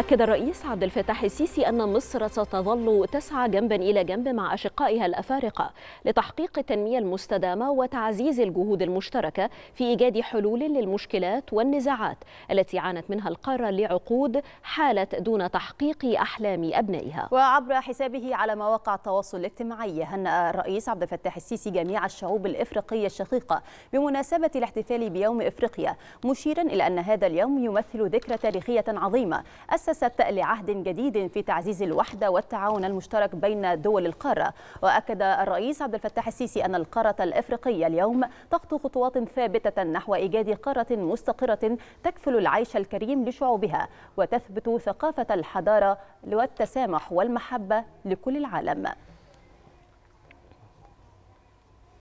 أكد الرئيس عبد الفتاح السيسي أن مصر ستظل تسعى جنبا إلى جنب مع أشقائها الأفارقة لتحقيق التنمية المستدامة وتعزيز الجهود المشتركة في إيجاد حلول للمشكلات والنزاعات التي عانت منها القارة لعقود حالت دون تحقيق أحلام أبنائها وعبر حسابه على مواقع التواصل الاجتماعي هنأ الرئيس عبد الفتاح السيسي جميع الشعوب الإفريقية الشقيقة بمناسبة الاحتفال بيوم إفريقيا مشيرا إلى أن هذا اليوم يمثل ذكرى تاريخية عظيمة أسس تأسست لعهد جديد في تعزيز الوحدة والتعاون المشترك بين دول القارة وأكد الرئيس عبد الفتاح السيسي أن القارة الإفريقية اليوم تخطو خطوات ثابتة نحو إيجاد قارة مستقرة تكفل العيش الكريم لشعوبها وتثبت ثقافة الحضارة والتسامح والمحبة لكل العالم